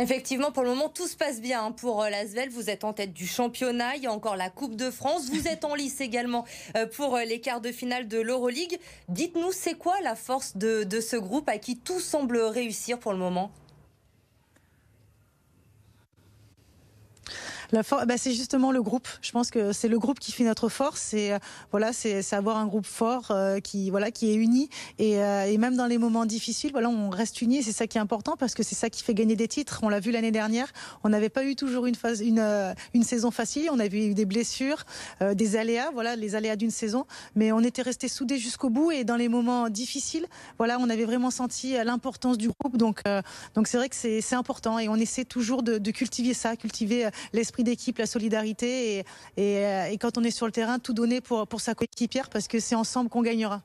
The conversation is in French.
Effectivement, pour le moment, tout se passe bien hein, pour euh, l'Asvel. Vous êtes en tête du championnat. Il y a encore la Coupe de France. Vous êtes en lice également euh, pour euh, les quarts de finale de l'Euroleague. Dites-nous, c'est quoi la force de ce groupe à qui tout semble réussir pour le moment Bah, c'est justement le groupe. Je pense que c'est le groupe qui fait notre force. Et euh, voilà, c'est avoir un groupe fort euh, qui voilà qui est uni et, euh, et, même dans les moments difficiles, voilà, on reste uni. C'est ça qui est important parce que c'est ça qui fait gagner des titres. On l'a vu l'année dernière. On n'avait pas eu toujours une phase, une, une saison facile. On avait eu des blessures, des aléas, voilà, les aléas d'une saison. Mais on était restés soudés jusqu'au bout et dans les moments difficiles, voilà, on avait vraiment senti l'importance du groupe. Donc donc c'est vrai que c'est important et on essaie toujours de, de cultiver ça, cultiver l'esprit d'équipe, la solidarité euh, et, quand on est sur le terrain, tout donner pour, pour sa coéquipière parce que c'est ensemble qu'on gagnera.